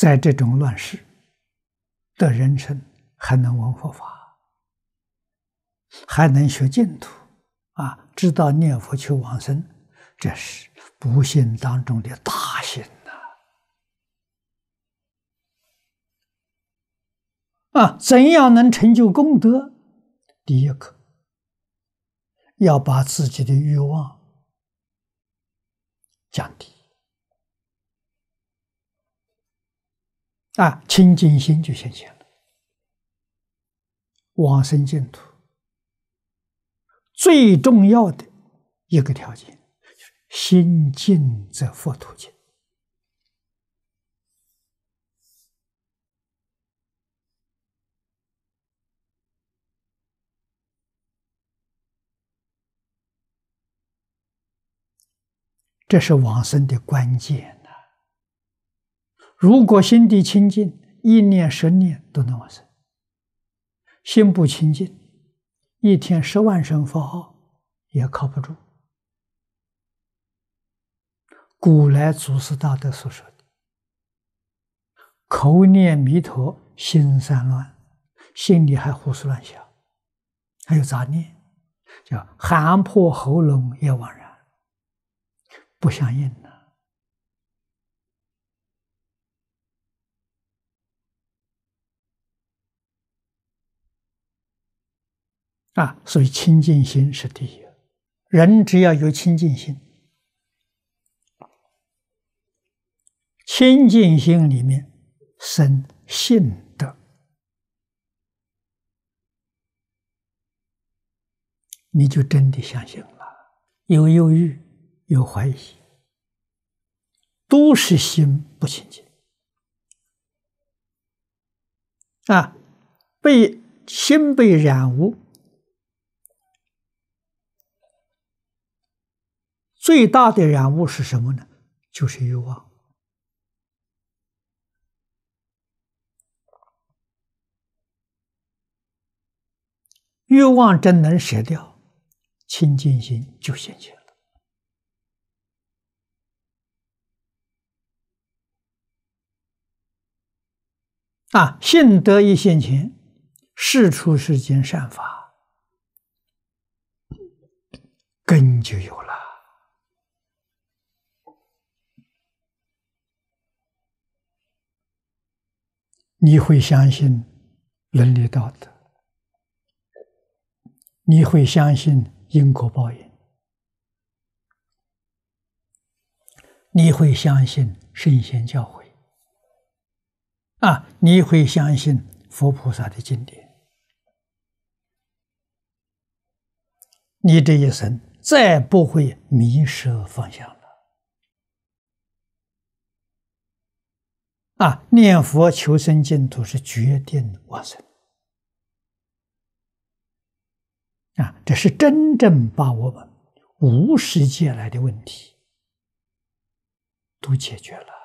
在这种乱世的人生，还能闻佛法，还能学净土，啊，知道念佛求往生，这是不幸当中的大幸呐！啊，怎样能成就功德？第一课，要把自己的欲望降低。啊，清净心就显现了，往生净土最重要的一个条件就是心净则佛土净，这是往生的关键。如果心地清净，一念十念都能完成；心不清净，一天十万声佛号也靠不住。古来祖师大德所说的：“口念弥陀心散乱，心里还胡思乱想，还有杂念，叫喊破喉咙也枉然，不相应的。”啊，所以，清净心是第一。人只要有清净心，清净心里面生信德，你就真的相信了。有忧郁，有怀疑，都是心不清净啊，被心被染污。最大的染物是什么呢？就是欲望。欲望真能舍掉，清净心就现前了。啊，性得一现前，事出世间善法，根就有了。你会相信伦理道德，你会相信因果报应，你会相信神仙教诲，啊，你会相信佛菩萨的经典，你这一生再不会迷失方向了。啊！念佛求生净土是决定往生。啊，这是真正把我们无世界来的问题都解决了。